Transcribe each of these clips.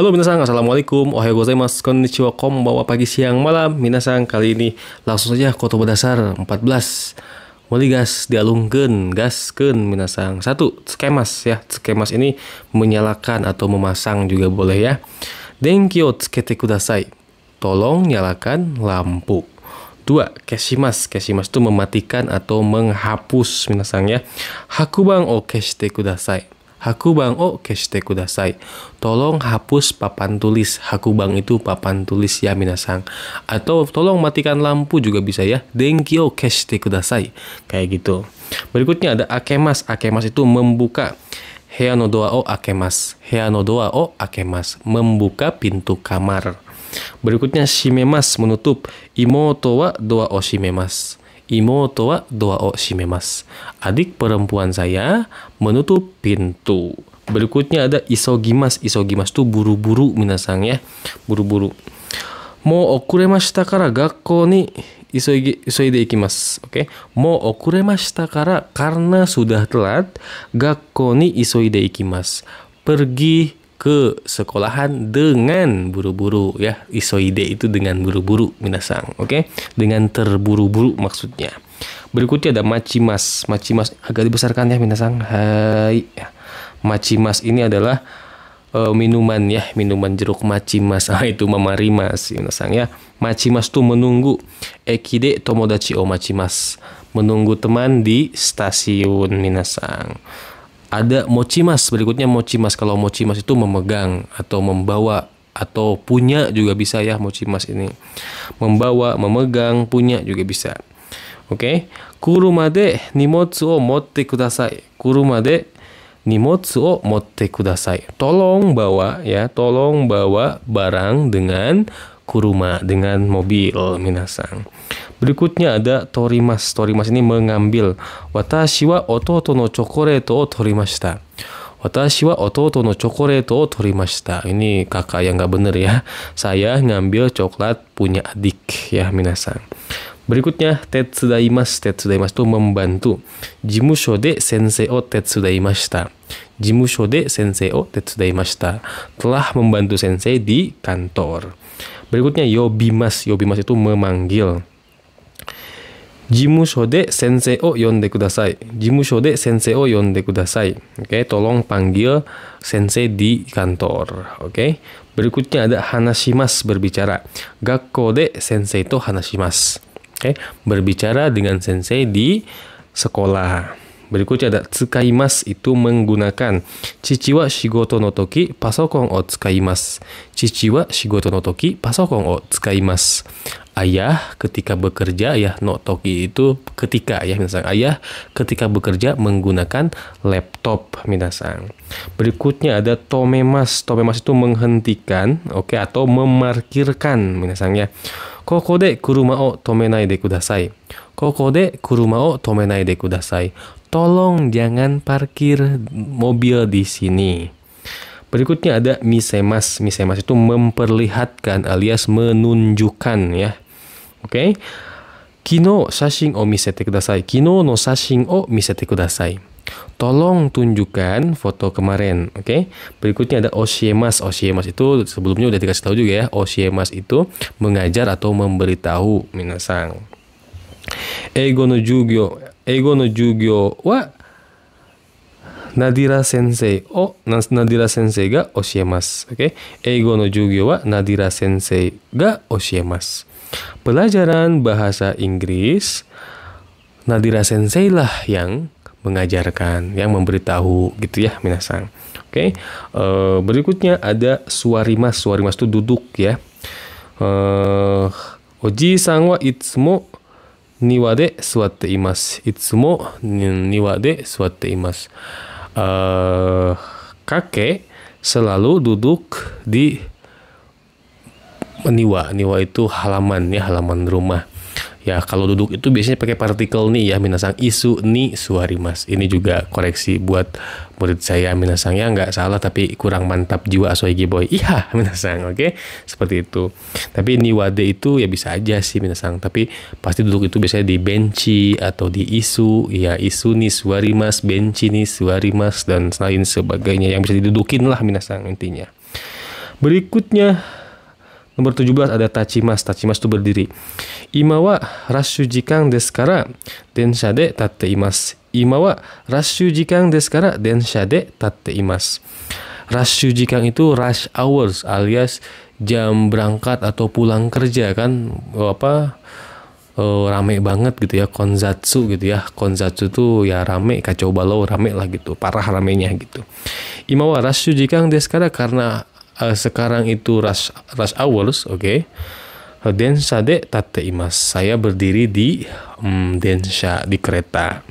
Halo minasang, assalamualaikum, ohayou gozaimasu, konnichiwa, konbawa, pagi, siang, malam Minasang, kali ini langsung saja koto dasar 14 dialungkan gas ken minasang. Satu, tsukemas ya. Tsukemas ini menyalakan atau memasang juga boleh ya. Denki o tsukete kudasai. Tolong nyalakan lampu. Dua, keshimas. Keshimas itu mematikan atau menghapus minasang ya. Hakubang o keshite kudasai hakubang o oh, keshite kudasai. Tolong hapus papan tulis. Hakubang itu papan tulis ya minasang. Atau tolong matikan lampu juga bisa ya. Denki o oh, keshite kudasai. Kayak gitu. Berikutnya ada akemas. Akemas itu membuka. Hea no doa o oh, akemas. Hea no doa o akemas. Membuka pintu kamar. Berikutnya shimemas menutup. Imoto wa doa o shimemas Imoto wa doa o shimemas. Adik perempuan saya menutup pintu. Berikutnya ada isogimas. Isogimas tuh buru-buru minasang ya. Buru-buru. Mo okuremashita kara gakko ni isoide ikimas. Oke. Okay? Mo okuremashita kara karena sudah telat. Gakko ni isoide ikimas. Pergi ke sekolahan dengan buru-buru ya isoide itu dengan buru-buru minasang oke okay? dengan terburu-buru maksudnya berikutnya ada macimas macimas agak dibesarkan ya minasang hai macimas ini adalah uh, minuman ya minuman jeruk macimas ah itu rimas minasang ya macimas tuh menunggu ekide tomodachi o oh, macimas menunggu teman di stasiun minasang ada mochimas berikutnya mochimas kalau mochimas itu memegang atau membawa atau punya juga bisa ya mochimas ini. Membawa, memegang, punya juga bisa. Oke. Okay? Kurumade nimotsu o motte kudasai. Kurumade nimotsu o motte kudasai. Tolong bawa ya, tolong bawa barang dengan kuruma dengan mobil minasang. Berikutnya ada torimas. Torimas ini mengambil watashi wa ototo no chokoreto o torimashita. Watashi wa ototo no chokoreto o torimashita. Ini kakak yang nggak bener ya. Saya ngambil coklat punya adik ya minasang. Berikutnya, tetsudaimas. Tetsudaimas itu membantu. Jimusho de sensei o tetsudaimashita. Jimusho de sensei o tetsudaimashita. Telah membantu sensei di kantor. Berikutnya Yobimas. Yobimas itu memanggil. Jimu shode sensei o yonde kudasai. Jimu shode sensei o yonde kudasai. Oke, okay, tolong panggil sensei di kantor. Oke. Okay. Berikutnya ada hanashimas berbicara. Gakko de sensei to hanashimas. Oke, okay. berbicara dengan sensei di sekolah. Berikutnya ada tsukaimas itu menggunakan. Chichi wa shigoto no toki pasokon o tsukaimas. Chichi wa shigoto no toki pasokon o tsukaimas. Ayah ketika bekerja ya no toki itu ketika ya minasang. Ayah ketika bekerja menggunakan laptop minasang. Berikutnya ada tomemas. Tomemas itu menghentikan oke okay, atau memarkirkan minasang ya. Koko de kuruma o tomenai de kudasai. Koko de kuruma o tomenai de kudasai tolong jangan parkir mobil di sini. Berikutnya ada misemas. Misemas itu memperlihatkan alias menunjukkan ya. Oke. Okay? Kino sashing o misete kudasai. Kino no sashing o misete kudasai. Tolong tunjukkan foto kemarin, oke? Okay? Berikutnya ada osiemas. Osiemas itu sebelumnya udah dikasih tahu juga ya. Osiemas itu mengajar atau memberitahu minasang. Ego no jugyo Ego no Jugyo wa Nadira Sensei o Nadira Sensei ga oshiemasu. Oke. Okay? no Jugyo wa Nadira Sensei ga oshiemasu. Pelajaran bahasa Inggris Nadira Sensei lah yang mengajarkan, yang memberitahu gitu ya minasang. Oke. Okay? Uh, berikutnya ada suarimas. Suarimas itu duduk ya. Uh, Oji sangwa wa itsumo 庭で座っています。いつも庭で座っています。Uh, kake selalu duduk di niwa. Niwa itu halaman ya, halaman rumah. Ya kalau duduk itu biasanya pakai partikel nih ya minasang isu ni Mas. Ini juga koreksi buat murid saya minasang ya nggak salah tapi kurang mantap jiwa asoigi boy. Iya minasang oke okay? seperti itu. Tapi ini wade itu ya bisa aja sih minasang tapi pasti duduk itu biasanya di benci atau di isu ya isu ni Mas, benci ni Mas dan lain sebagainya yang bisa didudukin lah minasang intinya. Berikutnya Nomor 17 ada Tachimas. Tachimas itu berdiri. Imawa rasyujikang deskara shade tatte imas. Imawa rasyujikang deskara shade tatte imas. jikang itu rush hours alias jam berangkat atau pulang kerja kan oh, apa uh, rame banget gitu ya konzatsu gitu ya konzatsu tuh ya rame kacau balau rame lah gitu parah ramenya gitu imawa rasyu jikang deskara karena uh, sekarang itu rush rush hours, oke. Okay. Ah, densha de tate imas. Saya berdiri di um, densha di kereta.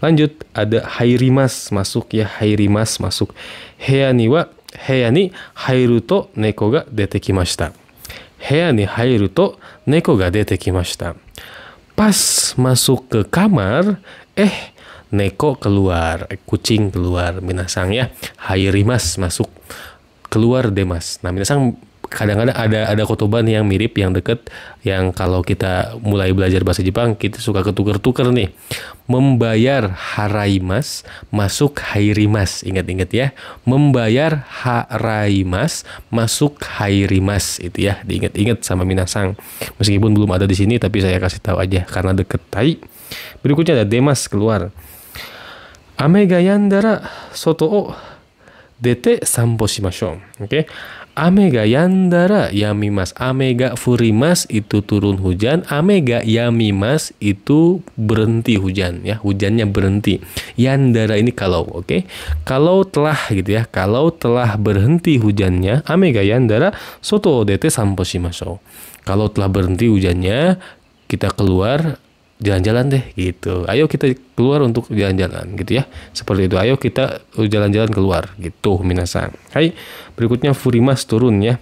Lanjut ada hairimas masuk ya hairimas masuk. Hea ni wa heya ni hairu to neko ga detekimashita. kimashita. ni hairu to neko ga detekimashita. Pas masuk ke kamar, eh neko keluar, kucing keluar, binasang ya. Hairimas masuk keluar demas. Nah minasang kadang-kadang ada ada kotoban yang mirip yang deket yang kalau kita mulai belajar bahasa Jepang kita suka ketuker-tuker nih membayar haraimas masuk hairimas ingat-ingat ya membayar haraimas masuk hairimas itu ya diingat-ingat sama minasang meskipun belum ada di sini tapi saya kasih tahu aja karena deket tai berikutnya ada demas keluar amegayandara soto o 出て散歩しましょう。Oke. Okay? Amega yandara yamimas. Amega furimas itu turun hujan. Amega yamimas itu berhenti hujan ya. Hujannya berhenti. Yandara ini kalau, oke. Okay? Kalau telah gitu ya. Kalau telah berhenti hujannya, amega yandara soto dete sampo shimashou. Kalau telah berhenti hujannya, kita keluar jalan-jalan deh gitu. Ayo kita keluar untuk jalan-jalan gitu ya. Seperti itu. Ayo kita jalan-jalan keluar gitu minasan. Hai, berikutnya furimas turun ya.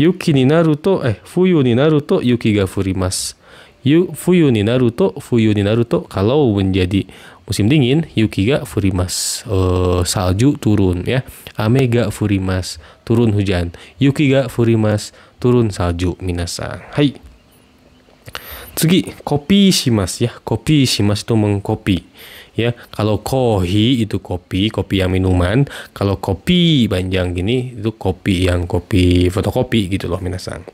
Yuki ni naruto eh fuyu ni naruto yuki ga furimas. Yu, fuyu ni naruto fuyu ni naruto kalau menjadi musim dingin yuki ga furimas. Uh, salju turun ya. Ame ga furimas turun hujan. Yuki ga furimas turun salju minasan. Hai kopi 次、コピーしますや。コピーします itu ya. mengcopy. Ya, kalau kohi itu kopi, kopi yang minuman. Kalau kopi panjang gini, itu kopi yang kopi fotokopi gitu loh, minasan.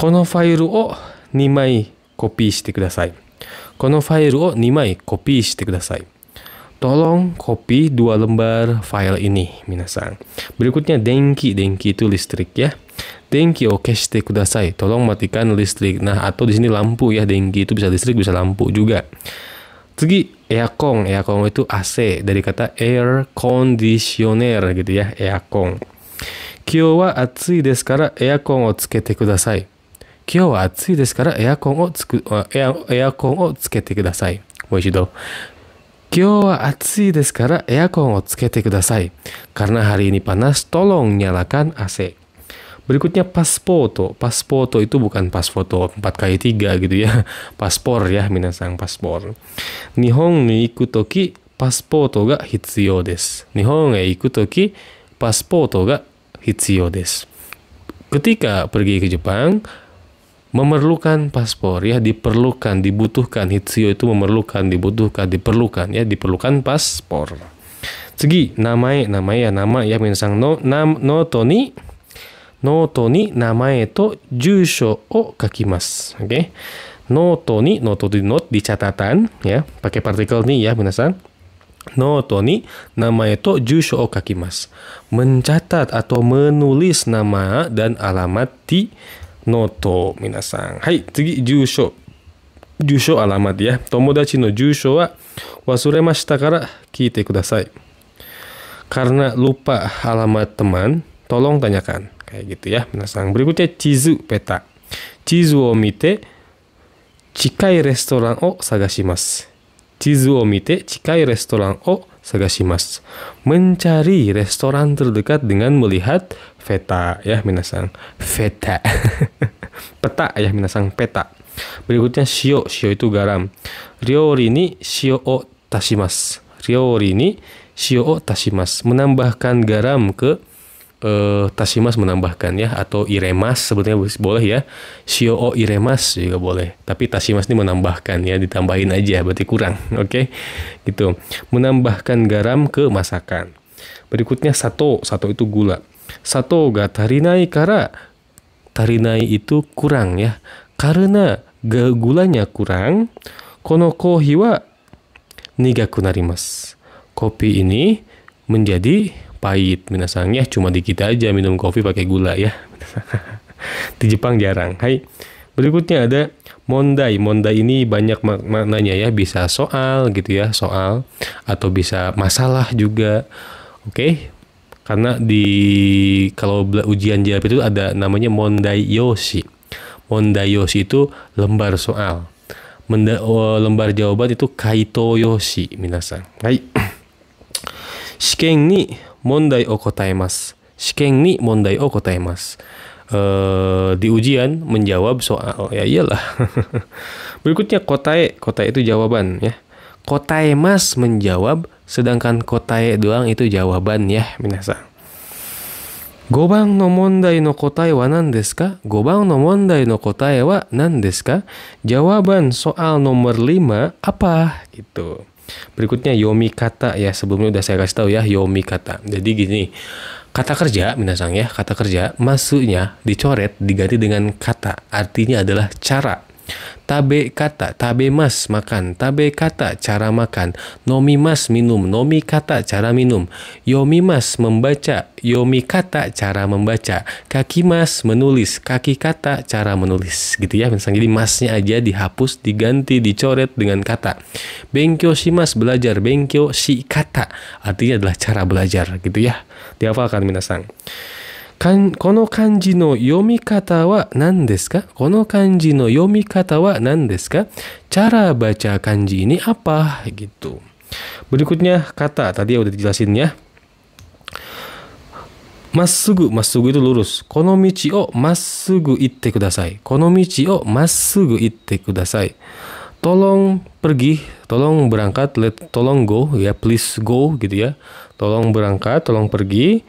Kono fairu o nimai kopi shite kudasai. Kono fairu o nimai kopi shite kudasai. Tolong kopi dua lembar file ini, minasan. Berikutnya denki, denki itu listrik ya. Dengki, oke, keshite kudasai. Tolong matikan listrik. Nah, atau di sini lampu ya, dengki itu bisa listrik, bisa lampu juga. Tsugi, eakong. Eakong itu AC dari kata air conditioner gitu ya, eakong. Kyo wa atsui desu kara eakong o tsukete kudasai. Kyo wa atsui desu kara eakong o tsuku eakong o tsukete kudasai. Mau kudasai. Karena hari ini panas, tolong nyalakan AC. Berikutnya pas foto itu bukan pas foto 4 kali 3 gitu ya. Paspor ya, minasang paspor. Nihon ni iku toki pasfoto ga hitsuyou desu. Nihon e iku toki ga hitsuyou des. Ketika pergi ke Jepang, memerlukan paspor ya diperlukan dibutuhkan hitsio itu memerlukan dibutuhkan diperlukan ya diperlukan paspor Segi namai namai ya nama ya minsang no nam no toni ノートに名前と住所を書きます。Okay? ノートに、ノート di note, di catatan, ya, pakai partikel nih ya, minasan. ノートに名前と住所を書きます。mencatat atau menulis nama dan alamat di noto, minasan. はい、次、住所。住所、alamat ya. Karena lupa alamat teman, tolong tanyakan kayak gitu ya penasaran berikutnya Chizu peta Chizu o mite chikai restoran o sagashimasu Chizu o mite chikai restoran o sagashimasu mencari restoran terdekat dengan melihat peta ya minasang peta peta ya minasang peta berikutnya shio shio itu garam ryori ni shio o tashimasu ryori ni shio o tashimasu menambahkan garam ke uh, eh, Tasimas menambahkan ya atau Iremas sebetulnya boleh ya. Shio Iremas juga boleh. Tapi Tasimas ini menambahkan ya, ditambahin aja berarti kurang. Oke. Okay? Gitu. Menambahkan garam ke masakan. Berikutnya sato, sato itu gula. Sato ga tarinai kara tarinai itu kurang ya. Karena gulanya kurang, kono kohi wa nigaku narimas. Kopi ini menjadi pahit. Minasang ya cuma di kita aja minum kopi pakai gula ya. di Jepang jarang. Hai. Berikutnya ada mondai. Mondai ini banyak mak maknanya ya, bisa soal gitu ya, soal atau bisa masalah juga. Oke. Okay? Karena di kalau ujian JLP itu ada namanya mondai yoshi. Mondai yoshi itu lembar soal. Menda, oh, lembar jawaban itu kaito yoshi minasan. Hai. Shiken ni 問題を答えます。試験に問題を答えます。Uh, eh, di ujian menjawab soal ya iyalah berikutnya kotae kotae itu jawaban ya kotae mas menjawab sedangkan kotae doang itu jawaban ya minasa Gobang no mondai no kotae wa nan desu ka? Gobang no mondai no kotae wa nan desu ka? Jawaban soal nomor 5 apa? Gitu. Berikutnya yomi kata ya sebelumnya udah saya kasih tahu ya yomi kata. Jadi gini kata kerja minasang ya kata kerja maksudnya dicoret diganti dengan kata artinya adalah cara Tabe kata, tabe mas makan, tabe kata cara makan, nomi mas minum, nomi kata cara minum, yomi mas membaca, yomi kata cara membaca, kaki mas menulis, kaki kata cara menulis, gitu ya. Misalnya jadi masnya aja dihapus, diganti, dicoret dengan kata. Bengkyo si mas belajar, bengkyo si kata, artinya adalah cara belajar, gitu ya. Dihafalkan minasang. この漢字の読み方は何ですかこの漢字の読み方は何ですか Cara baca kanji ini apa? Gitu. Berikutnya kata, tadi udah dijelasin ya. Masugu, masugu itu lurus. Kono michi o masugu itte kudasai. Kono michi o masugu itte kudasai. Tolong pergi, tolong berangkat, let, tolong go ya, please go gitu ya. Tolong berangkat, tolong pergi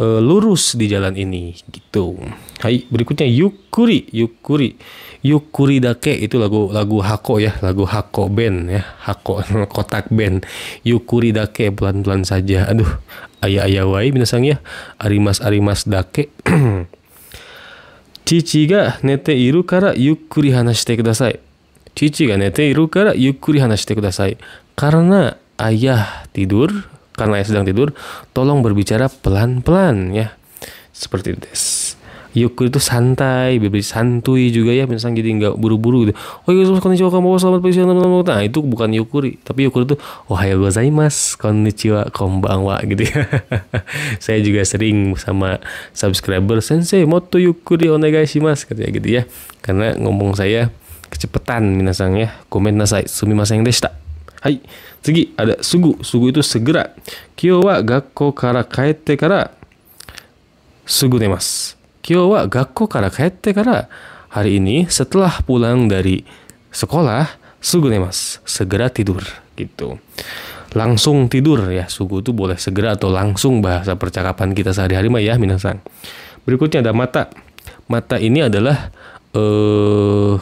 uh, lurus di jalan ini gitu. Hai, berikutnya Yukuri, Yukuri. Yukuri Dake itu lagu lagu Hako ya, lagu Hako band ya, Hako kotak band. Yukuri Dake pelan-pelan saja. Aduh, ayah-ayah wae binasang ya. Arimas-arimas Dake. Cici ga nete iru kara yukuri hanashite kudasai. Cici ga nete iru kara yukuri hanashite kudasai. Karena ayah tidur, karena sedang tidur, tolong berbicara pelan-pelan ya. Seperti this. Yukur itu santai, bibir santuy juga ya, misalnya jadi nggak buru-buru gitu. Oh iya, konnichiwa, kombo, selamat pagi, selamat pagi. Nah, itu bukan yukuri, tapi yukur itu, oh hai gozaimasu, konnichiwa, konbanwa gitu ya. saya juga sering sama subscriber, sensei, moto yukuri onegai shimasu, katanya gitu ya. Karena ngomong saya kecepetan minasang ya. Komen nasai, sumimasen deshita sugu. Sugu itu segera. kara kara sugu hari ini setelah pulang dari sekolah, sugu nih mas, segera tidur gitu. Langsung tidur ya, sugu itu boleh segera atau langsung bahasa percakapan kita sehari-hari mah ya minasan. Berikutnya ada mata. Mata ini adalah eh uh,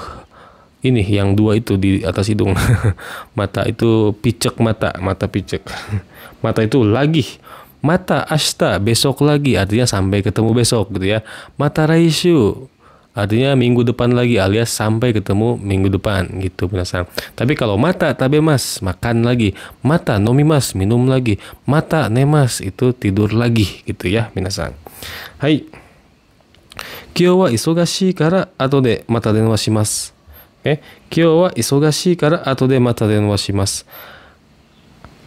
ini yang dua itu di atas hidung mata itu picek mata mata picek mata itu lagi mata asta besok lagi artinya sampai ketemu besok gitu ya mata raisu artinya minggu depan lagi alias sampai ketemu minggu depan gitu penasaran tapi kalau mata tabe mas makan lagi mata nomi mas minum lagi mata nemas itu tidur lagi gitu ya penasaran hai kara mata shimasu Okay.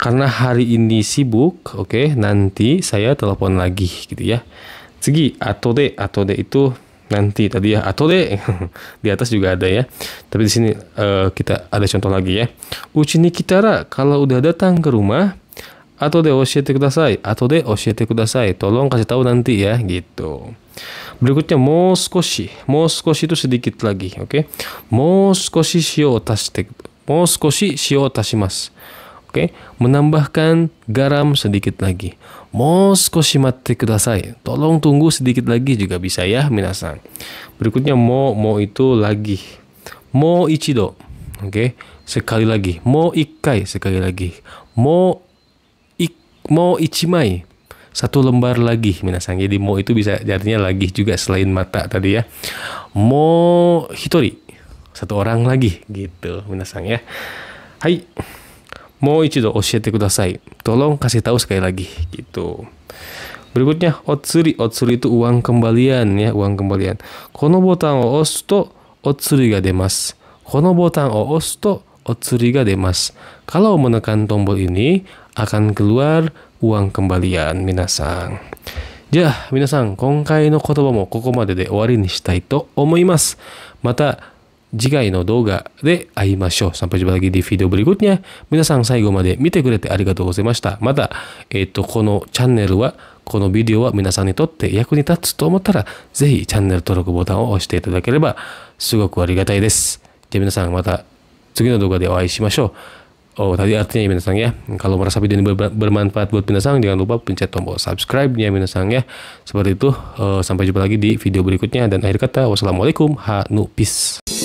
Karena hari ini sibuk, oke, okay, nanti saya telepon lagi gitu ya. Segi atode, atode itu nanti tadi ya, atode di atas juga ada ya. Tapi di sini uh, kita ada contoh lagi ya. Uchi ni kitara, kalau udah datang ke rumah, atode oshiete kudasai, atode oshiete kudasai. Tolong kasih tahu nanti ya gitu. Berikutnya moskoshi. Moskoshi itu sedikit lagi, oke? Okay? Moskoshi shio o tashite. Moskoshi shio o Oke, okay? menambahkan garam sedikit lagi. Moskoshi matte kudasai. Tolong tunggu sedikit lagi juga bisa ya, minasan. Berikutnya mo mo itu lagi. Mo ichido. Oke, okay? sekali lagi. Mo ikai sekali lagi. Mo ik, mo ichimai satu lembar lagi minasang. Jadi mo itu bisa artinya lagi juga selain mata tadi ya. Mo hitori. Satu orang lagi gitu minasang ya. Hai. Mo ichido oshiete kudasai. Tolong kasih tahu sekali lagi gitu. Berikutnya otsuri. Otsuri itu uang kembalian ya, uang kembalian. Kono botan o osu to otsuri ga demasu. Kono botan o osu to otsuri ga demasu. Kalau menekan tombol ini akan keluar uang kembalian minasang. じゃあ皆さん今回の言葉もここまでで終わりにしたいと思います。また次回の動画で会いましょう。サンプジバ i j u m ィ a lagi di v i 皆さん最後まで見てくれてありがとうございました。また、えっ、ー、と、このチャンネルは、このビデオは皆さんにとって役に立つと思ったら、ぜひチャンネル登録ボタンを押していただければ、すごくありがたいです。じゃあ皆さんまた次の動画でお会いしましょう。Oh tadi artinya ya Minasang ya Kalau merasa video ini bermanfaat buat Minasang Jangan lupa pencet tombol subscribe-nya Minasang ya Seperti itu eh, Sampai jumpa lagi di video berikutnya Dan akhir kata Wassalamualaikum Hanu Peace